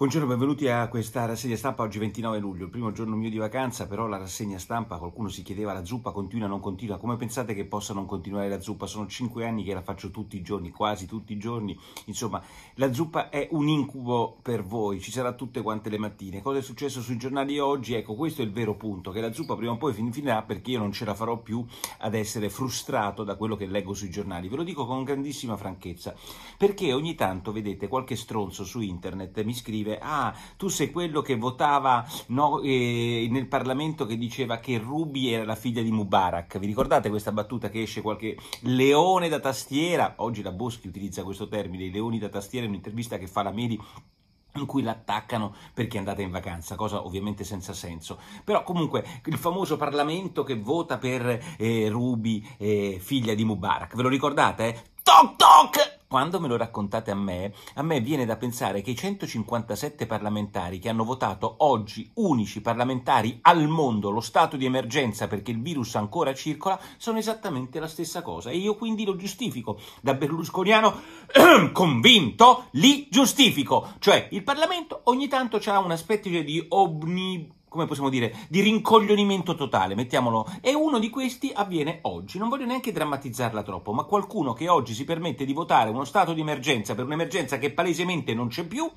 Buongiorno, benvenuti a questa rassegna stampa oggi 29 luglio, il primo giorno mio di vacanza, però la rassegna stampa, qualcuno si chiedeva la zuppa continua o non continua, come pensate che possa non continuare la zuppa? Sono 5 anni che la faccio tutti i giorni, quasi tutti i giorni, insomma la zuppa è un incubo per voi, ci sarà tutte quante le mattine. Cosa è successo sui giornali oggi? Ecco, questo è il vero punto, che la zuppa prima o poi finirà perché io non ce la farò più ad essere frustrato da quello che leggo sui giornali, ve lo dico con grandissima franchezza, perché ogni tanto vedete qualche stronzo su internet mi scrive dire ah tu sei quello che votava no, eh, nel Parlamento che diceva che Ruby era la figlia di Mubarak, vi ricordate questa battuta che esce qualche leone da tastiera, oggi la Boschi utilizza questo termine, i leoni da tastiera in un'intervista che fa la Meli in cui l'attaccano perché è andata in vacanza, cosa ovviamente senza senso. Però comunque il famoso Parlamento che vota per eh, Ruby, eh, figlia di Mubarak, ve lo ricordate? Eh? Toc toc! Quando me lo raccontate a me, a me viene da pensare che i 157 parlamentari che hanno votato oggi, unici parlamentari al mondo, lo stato di emergenza perché il virus ancora circola, sono esattamente la stessa cosa. E io quindi lo giustifico. Da berlusconiano convinto, li giustifico. Cioè, il Parlamento ogni tanto ha una specie di omnibus come possiamo dire, di rincoglionimento totale, mettiamolo, e uno di questi avviene oggi. Non voglio neanche drammatizzarla troppo, ma qualcuno che oggi si permette di votare uno stato di emergenza per un'emergenza che palesemente non c'è più,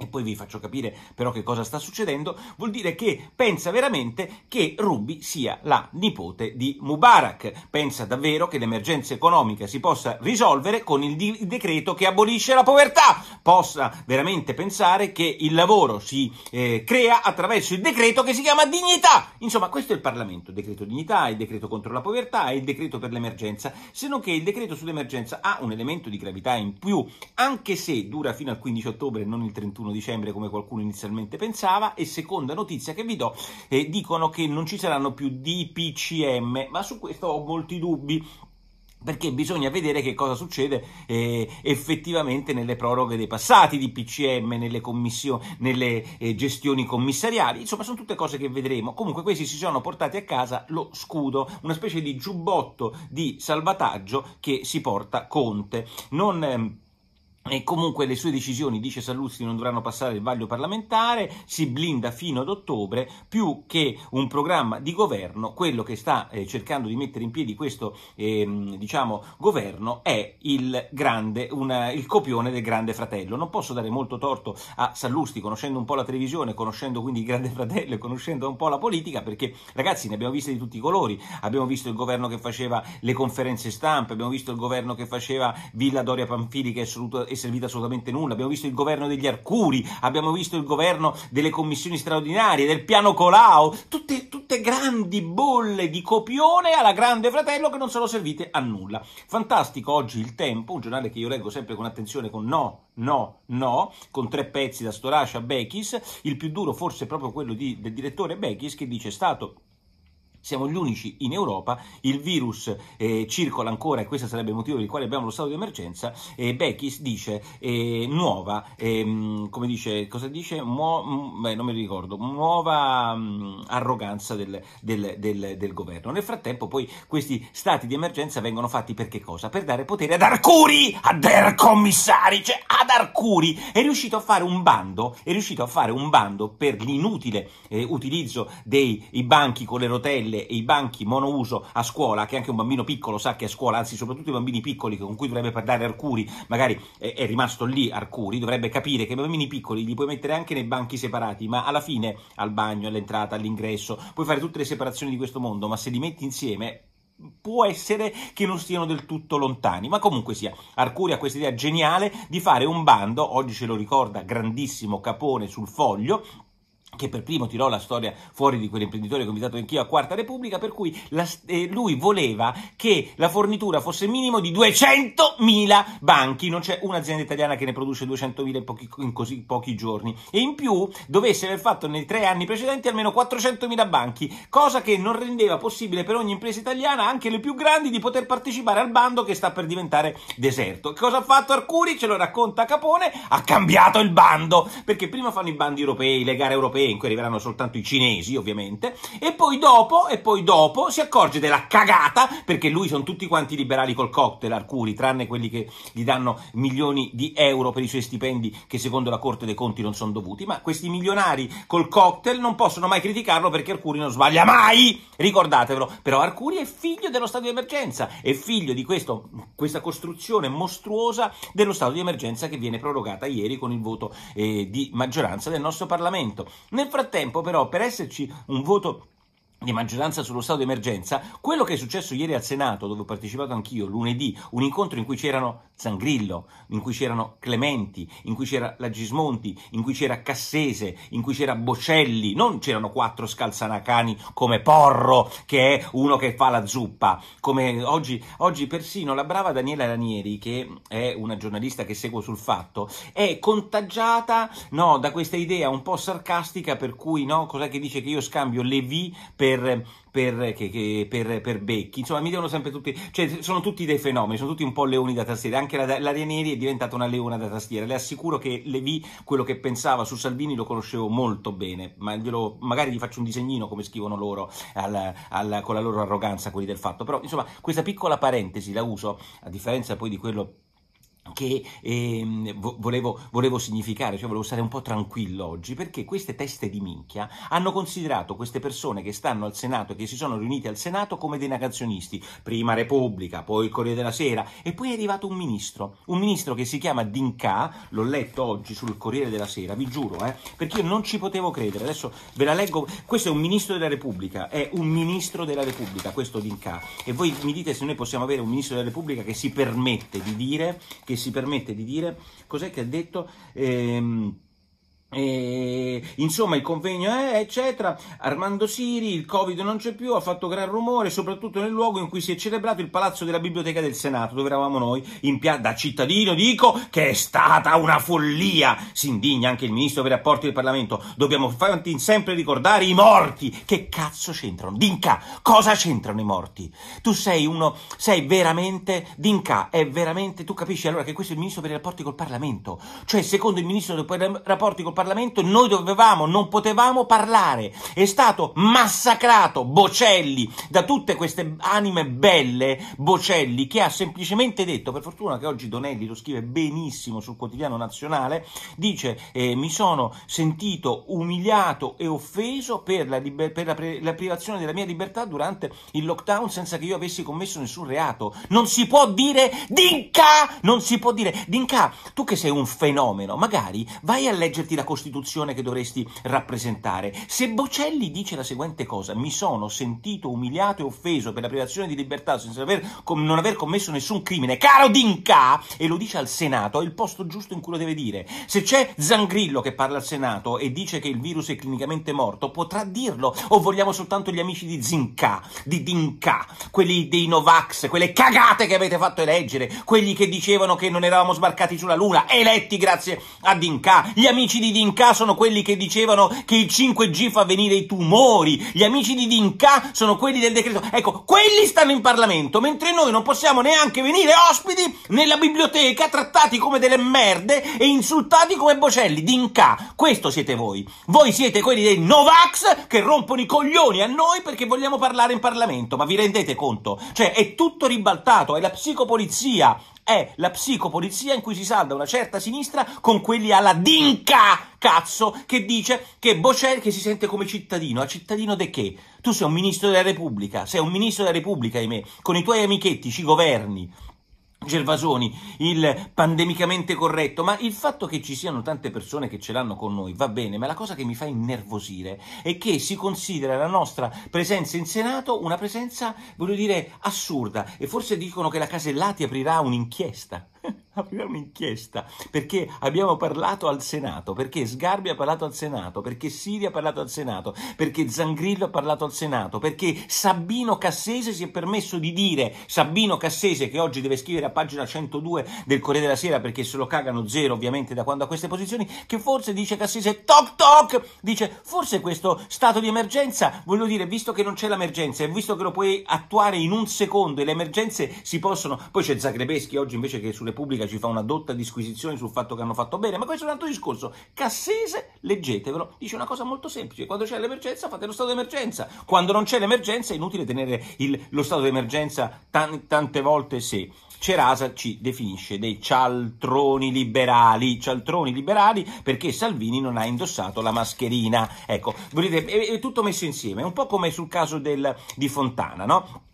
e poi vi faccio capire però che cosa sta succedendo, vuol dire che pensa veramente che Ruby sia la nipote di Mubarak, pensa davvero che l'emergenza economica si possa risolvere con il, di- il decreto che abolisce la povertà, possa veramente pensare che il lavoro si eh, crea attraverso il decreto che si chiama dignità. Insomma, questo è il Parlamento, il decreto dignità, il decreto contro la povertà, il decreto per l'emergenza, se non che il decreto sull'emergenza ha un elemento di gravità in più, anche se dura fino al 15 ottobre e non il 31 31 dicembre come qualcuno inizialmente pensava e seconda notizia che vi do eh, dicono che non ci saranno più DPCM ma su questo ho molti dubbi perché bisogna vedere che cosa succede eh, effettivamente nelle proroghe dei passati di PCM, nelle, commission- nelle eh, gestioni commissariali, insomma sono tutte cose che vedremo. Comunque questi si sono portati a casa lo scudo, una specie di giubbotto di salvataggio che si porta Conte. Non, ehm, e comunque le sue decisioni, dice Sallusti, non dovranno passare il vaglio parlamentare, si blinda fino ad ottobre, più che un programma di governo, quello che sta eh, cercando di mettere in piedi questo ehm, diciamo, governo è il, grande, una, il copione del Grande Fratello. Non posso dare molto torto a Sallusti, conoscendo un po' la televisione, conoscendo quindi il Grande Fratello e conoscendo un po' la politica, perché ragazzi ne abbiamo viste di tutti i colori, abbiamo visto il governo che faceva le conferenze stampe, abbiamo visto il governo che faceva Villa Doria Panfili che è assoluto è servito assolutamente nulla. Abbiamo visto il governo degli Arcuri, abbiamo visto il governo delle commissioni straordinarie, del piano Colau, tutte, tutte grandi bolle di copione alla grande fratello che non sono servite a nulla. Fantastico oggi il Tempo, un giornale che io leggo sempre con attenzione, con no, no, no, con tre pezzi da Storace a Bechis, il più duro forse è proprio quello di, del direttore Bechis che dice è stato siamo gli unici in Europa, il virus eh, circola ancora e questo sarebbe il motivo per il quale abbiamo lo stato di emergenza. Eh, Beckis dice eh, nuova, ehm, come dice, cosa dice? Mo, mm, beh, non me ricordo, nuova mh, mm, arroganza del, del, del, del, governo. Nel frattempo poi questi stati di emergenza vengono fatti per che cosa? Per dare potere ad Arcuri, a der Commissari, cioè ad Arcuri. È riuscito a fare un bando, è riuscito a fare un bando per l'inutile eh, utilizzo dei banchi con le rotelle caramelle e i banchi monouso a scuola, che anche un bambino piccolo sa che a scuola, anzi soprattutto i bambini piccoli con cui dovrebbe parlare Arcuri, magari eh, è rimasto lì Arcuri, dovrebbe capire che i bambini piccoli li puoi mettere anche nei banchi separati, ma alla fine al bagno, all'entrata, all'ingresso, puoi fare tutte le separazioni di questo mondo, ma se li metti insieme può essere che non stiano del tutto lontani, ma comunque sia, Arcuri ha questa idea geniale di fare un bando, oggi ce lo ricorda grandissimo Capone sul foglio, che per primo tirò la storia fuori di quell'imprenditore convidato anch'io a Quarta Repubblica, per cui la, eh, lui voleva che la fornitura fosse minimo di 200.000 banchi, non c'è un'azienda italiana che ne produce 200.000 in, in così pochi giorni, e in più dovesse aver fatto nei tre anni precedenti almeno 400.000 banchi, cosa che non rendeva possibile per ogni impresa italiana, anche le più grandi, di poter partecipare al bando che sta per diventare deserto. Cosa ha fatto Arcuri? Ce lo racconta Capone, ha cambiato il bando, perché prima fanno i bandi europei, le gare europee, europee in cui arriveranno soltanto i cinesi, ovviamente, e poi dopo, e poi dopo si accorge della cagata, perché lui sono tutti quanti liberali col cocktail, Arcuri, tranne quelli che gli danno milioni di euro per i suoi stipendi che secondo la Corte dei Conti non sono dovuti, ma questi milionari col cocktail non possono mai criticarlo perché Arcuri non sbaglia mai, ricordatevelo, però Arcuri è figlio dello stato di emergenza, è figlio di questo, questa costruzione mostruosa dello stato di emergenza che viene prorogata ieri con il voto eh, di maggioranza del nostro Parlamento. Nel frattempo però per esserci un voto di maggioranza sullo stato di emergenza, quello che è successo ieri al Senato, dove ho partecipato anch'io lunedì, un incontro in cui c'erano Zangrillo, in cui c'erano Clementi, in cui c'era Lagismonti, in cui c'era Cassese, in cui c'era Bocelli, non c'erano quattro scalzanacani come Porro, che è uno che fa la zuppa, come oggi, oggi persino la brava Daniela Ranieri, che è una giornalista che seguo sul fatto, è contagiata no, da questa idea un po' sarcastica per cui, no, cos'è che dice che io scambio Levi per per, per, che, che, per, per, Becchi, insomma mi devono sempre tutti, cioè sono tutti dei fenomeni, sono tutti un po' leoni da tastiera, anche l'Aria la Ranieri è diventata una leona da tastiera, le assicuro che Levi quello che pensava su Salvini lo conoscevo molto bene, ma glielo, magari gli faccio un disegnino come scrivono loro al, al, con la loro arroganza quelli del fatto, però insomma questa piccola parentesi la uso, a differenza poi di quello che eh, volevo, volevo, significare, cioè volevo stare un po' tranquillo oggi, perché queste teste di minchia hanno considerato queste persone che stanno al Senato e che si sono riunite al Senato come dei negazionisti, prima Repubblica, poi il Corriere della Sera e poi è arrivato un ministro, un ministro che si chiama Dinca, l'ho letto oggi sul Corriere della Sera, vi giuro, eh, perché io non ci potevo credere, adesso ve la leggo, questo è un ministro della Repubblica, è un ministro della Repubblica, questo Dinca, e voi mi dite se noi possiamo avere un ministro della Repubblica che si permette di dire che si permette di dire cos'è che ha detto. Ehm, e, insomma il convegno è eccetera Armando Siri il covid non c'è più ha fatto gran rumore soprattutto nel luogo in cui si è celebrato il palazzo della biblioteca del senato dove eravamo noi in piazza da cittadino dico che è stata una follia si indigna anche il ministro per i rapporti del Parlamento dobbiamo sempre ricordare i morti che cazzo c'entrano Dinca cosa c'entrano i morti tu sei uno sei veramente Dinca è veramente tu capisci allora che questo è il ministro per i rapporti col Parlamento cioè secondo il ministro per i rapporti col Parlamento Parlamento noi dovevamo, non potevamo parlare. È stato massacrato Bocelli da tutte queste anime belle, Bocelli, che ha semplicemente detto, per fortuna che oggi Donelli lo scrive benissimo sul quotidiano nazionale, dice eh, mi sono sentito umiliato e offeso per, la, liber- per la, pre- la privazione della mia libertà durante il lockdown senza che io avessi commesso nessun reato. Non si può dire Dinca! Non si può dire Dinca, tu che sei un fenomeno, magari vai a leggerti la Costituzione che dovresti rappresentare. Se Bocelli dice la seguente cosa, mi sono sentito umiliato e offeso per la privazione di libertà senza aver, non aver commesso nessun crimine, caro Dinca, e lo dice al Senato, è il posto giusto in cui lo deve dire. Se c'è Zangrillo che parla al Senato e dice che il virus è clinicamente morto, potrà dirlo, o vogliamo soltanto gli amici di Zinca, di Dinca, quelli dei Novax, quelle cagate che avete fatto eleggere, quelli che dicevano che non eravamo sbarcati sulla Luna, eletti grazie a Dinca, gli amici di Dinca, Dinka sono quelli che dicevano che il 5G fa venire i tumori, gli amici di Dinka sono quelli del decreto. Ecco, quelli stanno in Parlamento, mentre noi non possiamo neanche venire ospiti nella biblioteca trattati come delle merde e insultati come bocelli. Dinka, questo siete voi. Voi siete quelli dei Novax che rompono i coglioni a noi perché vogliamo parlare in Parlamento, ma vi rendete conto? Cioè, è tutto ribaltato, è la psicopolizia è la psicopolizia in cui si salda una certa sinistra con quelli alla dinca, cazzo, che dice che Bocelli che si sente come cittadino. A cittadino di che? Tu sei un ministro della Repubblica, sei un ministro della Repubblica, ahimè, con i tuoi amichetti ci governi. Gervasoni, il pandemicamente corretto, ma il fatto che ci siano tante persone che ce l'hanno con noi va bene, ma la cosa che mi fa innervosire è che si considera la nostra presenza in Senato una presenza, voglio dire, assurda e forse dicono che la Casellati aprirà un'inchiesta. aprire un'inchiesta perché abbiamo parlato al Senato, perché Sgarbi ha parlato al Senato, perché Siri ha parlato al Senato, perché Zangrillo ha parlato al Senato, perché Sabino Cassese si è permesso di dire, Sabino Cassese che oggi deve scrivere a pagina 102 del Corriere della Sera perché se lo cagano zero ovviamente da quando ha queste posizioni, che forse dice Cassese toc toc, dice forse questo stato di emergenza, voglio dire, visto che non c'è l'emergenza e visto che lo puoi attuare in un secondo e le emergenze si possono, poi c'è Zagrebeschi oggi invece che sulle Repubblica ci fa una dotta disquisizione sul fatto che hanno fatto bene, ma questo è un altro discorso. Cassese, leggetevelo, dice una cosa molto semplice, quando c'è l'emergenza fate lo stato d'emergenza, quando non c'è l'emergenza è inutile tenere il, lo stato d'emergenza tan, tante volte se... Cerasa ci definisce dei cialtroni liberali, cialtroni liberali perché Salvini non ha indossato la mascherina. Ecco, volete, è, è tutto messo insieme, è un po' come sul caso del, di Fontana, no?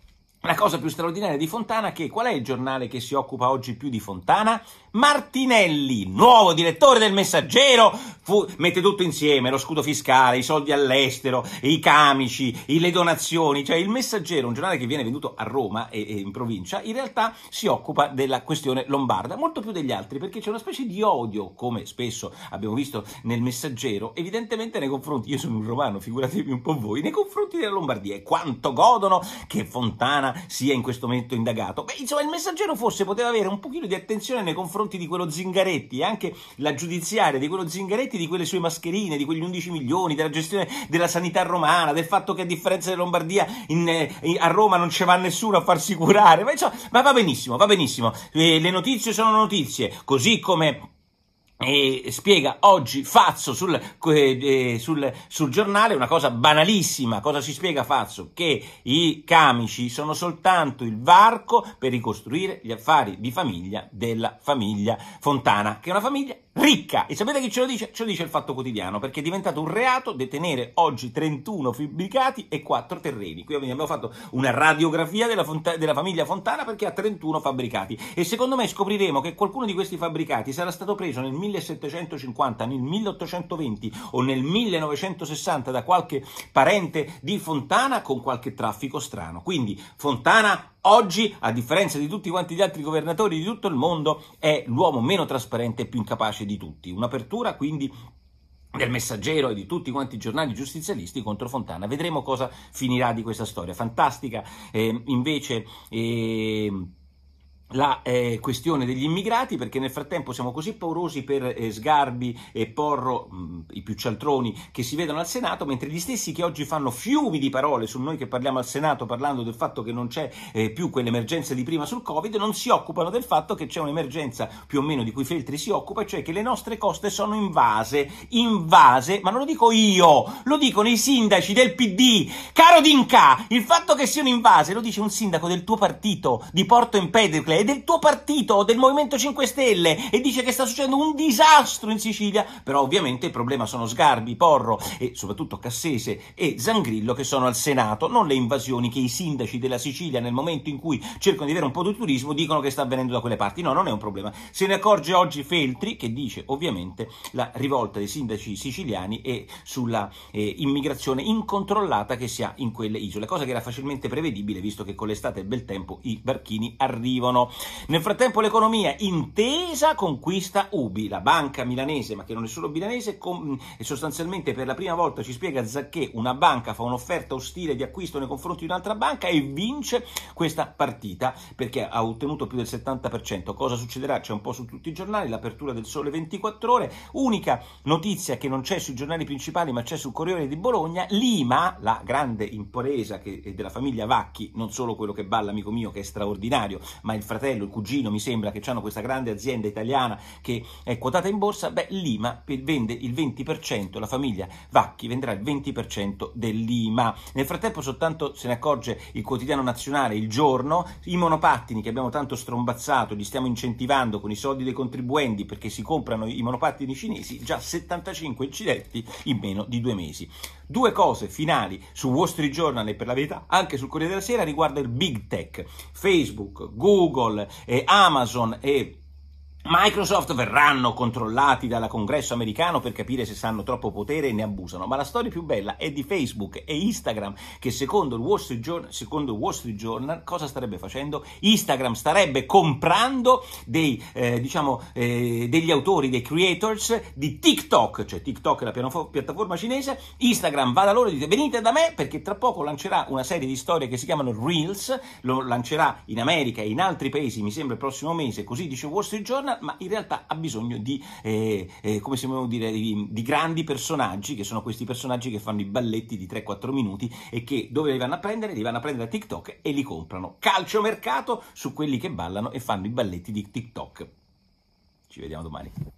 La cosa più straordinaria di Fontana è che qual è il giornale che si occupa oggi più di Fontana? Martinelli, nuovo direttore del Messaggero, fu, mette tutto insieme, lo scudo fiscale, i soldi all'estero, i camici, le donazioni, cioè il Messaggero, un giornale che viene venduto a Roma e, e in provincia, in realtà si occupa della questione lombarda, molto più degli altri, perché c'è una specie di odio, come spesso abbiamo visto nel Messaggero, evidentemente nei confronti, io sono un romano, figuratevi un po' voi, nei confronti della Lombardia e quanto godono che Fontana sia in questo momento indagato. Beh, insomma, il messaggero forse poteva avere un pochino di attenzione nei confronti di quello Zingaretti e anche la giudiziaria di quello Zingaretti, di quelle sue mascherine, di quegli 11 milioni, della gestione della sanità romana, del fatto che a differenza della Lombardia in, eh, in, a Roma non ci va nessuno a farsi curare. Ma, insomma, ma va benissimo, va benissimo. Eh, le notizie sono notizie, così come e spiega oggi Fazzo sul, eh, eh, sul, sul, giornale una cosa banalissima. Cosa ci spiega Fazzo? Che i camici sono soltanto il varco per ricostruire gli affari di famiglia della famiglia Fontana, che è una famiglia ricca. E sapete chi ce lo dice? Ce lo dice il Fatto Quotidiano, perché è diventato un reato detenere oggi 31 fabbricati e 4 terreni. Qui abbiamo fatto una radiografia della, Fonta- della famiglia Fontana perché ha 31 fabbricati. E secondo me scopriremo che qualcuno di questi fabbricati sarà stato preso nel 1750, nel 1820 o nel 1960 da qualche parente di Fontana con qualche traffico strano. Quindi Fontana Oggi, a differenza di tutti quanti gli altri governatori di tutto il mondo, è l'uomo meno trasparente e più incapace di tutti. Un'apertura quindi del Messaggero e di tutti quanti i giornali giustizialisti contro Fontana. Vedremo cosa finirà di questa storia. Fantastica eh, invece. Eh, la eh, questione degli immigrati perché nel frattempo siamo così paurosi per eh, Sgarbi e Porro, mh, mm, i più cialtroni che si vedono al Senato, mentre gli stessi che oggi fanno fiumi di parole su noi che parliamo al Senato parlando del fatto che non c'è eh, più quell'emergenza di prima sul Covid, non si occupano del fatto che c'è un'emergenza più o meno di cui Feltri si occupa, cioè che le nostre coste sono invase, invase, ma non lo dico io, lo dicono i sindaci del PD. Caro Dinca, il fatto che siano invase lo dice un sindaco del tuo partito di Porto Empedocle è del tuo partito, del Movimento 5 Stelle, e dice che sta succedendo un disastro in Sicilia, però ovviamente il problema sono Sgarbi, Porro e soprattutto Cassese e Zangrillo che sono al Senato, non le invasioni che i sindaci della Sicilia nel momento in cui cercano di avere un po' di turismo dicono che sta avvenendo da quelle parti. No, non è un problema. Se ne accorge oggi Feltri che dice ovviamente la rivolta dei sindaci siciliani e sulla eh, immigrazione incontrollata che si ha in quelle isole, cosa che era facilmente prevedibile visto che con l'estate e il bel tempo i barchini arrivano. Nel frattempo l'economia intesa conquista Ubi, la banca milanese, ma che non è solo milanese, com- sostanzialmente per la prima volta ci spiega Zacchè, una banca fa un'offerta ostile di acquisto nei confronti di un'altra banca e vince questa partita perché ha ottenuto più del 70%. Cosa succederà? C'è un po' su tutti i giornali, l'apertura del sole 24 ore, unica notizia che non c'è sui giornali principali ma c'è sul Corriere di Bologna, Lima, la grande impresa che, della famiglia Vacchi, non solo quello che balla amico mio che è straordinario, ma il fratello fratello, il cugino, mi sembra, che hanno questa grande azienda italiana che è quotata in borsa, beh, Lima vende il 20%, la famiglia Vacchi venderà il 20% dell'Ima. Nel frattempo soltanto se ne accorge il quotidiano nazionale, il giorno, i monopattini che abbiamo tanto strombazzato, li stiamo incentivando con i soldi dei contribuenti perché si comprano i monopattini cinesi, già 75 incidenti in meno di due mesi. Due cose finali su Wall Street Journal e per la verità anche sul Corriere della Sera riguardo il Big Tech, Facebook, Google, eh, Amazon e Microsoft verranno controllati dal congresso americano per capire se sanno troppo potere e ne abusano, ma la storia più bella è di Facebook e Instagram che secondo il Wall Street Journal, Wall Street Journal cosa starebbe facendo? Instagram starebbe comprando dei, eh, diciamo, eh, degli autori, dei creators di TikTok, cioè TikTok è la pianofo- piattaforma cinese, Instagram va da loro e dice venite da me perché tra poco lancerà una serie di storie che si chiamano Reels, lo lancerà in America e in altri paesi mi sembra il prossimo mese, così dice Wall Street Journal, ma in realtà ha bisogno di, eh, eh, come si può dire, di, di, grandi personaggi, che sono questi personaggi che fanno i balletti di 3-4 minuti e che dove li vanno a prendere? Li vanno a prendere a TikTok e li comprano. Calcio mercato su quelli che ballano e fanno i balletti di TikTok. Ci vediamo domani.